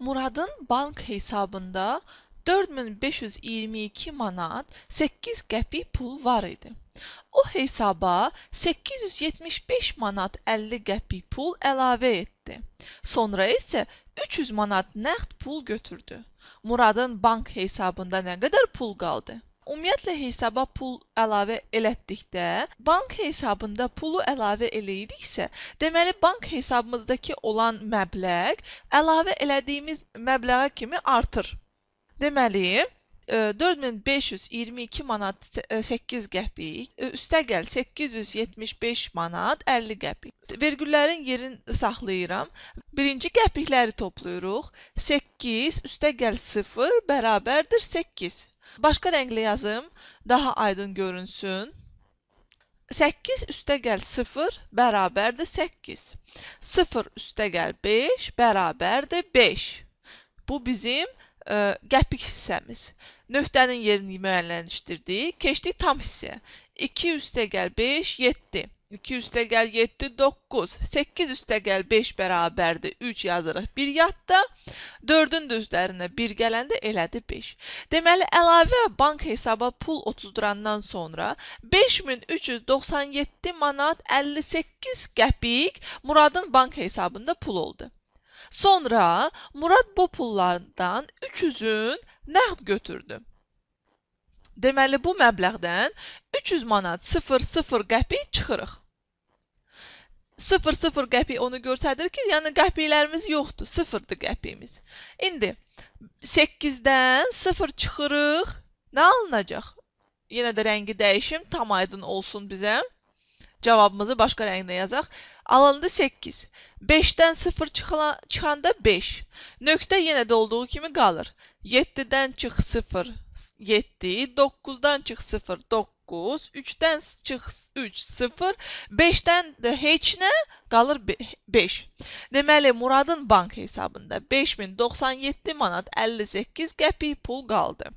Muradın bank hesabında 4522 manat 8 qəpik pul var idi. O hesaba 875 manat 50 qəpik pul əlavə etdi. Sonra isə 300 manat nəqd pul götürdü. Muradın bank hesabında nə qədər pul qaldı? ümumiyyətlə hesaba pul əlavə elətdikdə, bank hesabında pulu əlavə eləyiriksə, deməli bank hesabımızdakı olan məbləğ əlavə elədiyimiz məbləğə kimi artır. Deməli, 4522 manat 8 qəpik, üstəgəl 875 manat 50 qəpik. Vergüllərin yerini saxlayıram. Birinci qəpikləri toplayırıq. 8 üstəgəl 0 bərabərdir 8. Başqa rənglə yazım, daha aydın görünsün. 8 üstəgəl 0 bərabərdir 8. 0 üstəgəl 5 bərabərdir 5. Bu bizim ə, e, qəpik hissəmiz nöqtənin yerini müəyyənləşdirdik. Keçdik tam hissəyə. 2 üstəgəl 5 7. 2 üstəgəl 7 9. 8 üstəgəl 5 bərabərdir 3 yazırıq. 1 yadda 4-ün düzlərinə 1 gələndə elədi 5. Deməli əlavə bank hesaba pul otuzdurandan sonra 5397 manat 58 qəpik Muradın bank hesabında pul oldu. Sonra Murad bu pullardan 300-ün nəğd götürdü. Deməli bu məbləğdən 300 manat 00 qəpik çıxırıq. 00 qəpik onu göstərir ki, yəni qəpiklərimiz yoxdur, 0-dır qəpiyimiz. İndi 8-dən 0 çıxırıq. Nə alınacaq? Yenə də rəngi dəyişim tam aydın olsun bizə. Cavabımızı başqa rəngdə yazaq. Alanda 8. 5-dən 0 çıxıla, çıxanda 5. Nöqtə yenə də olduğu kimi qalır. 7-dən çıx 0 7, 9-dan çıx 0 9, 3-dən çıx 3 0, 5-dən də heç nə qalır 5. Deməli Muradın bank hesabında 5097 manat 58 qəpik pul qaldı.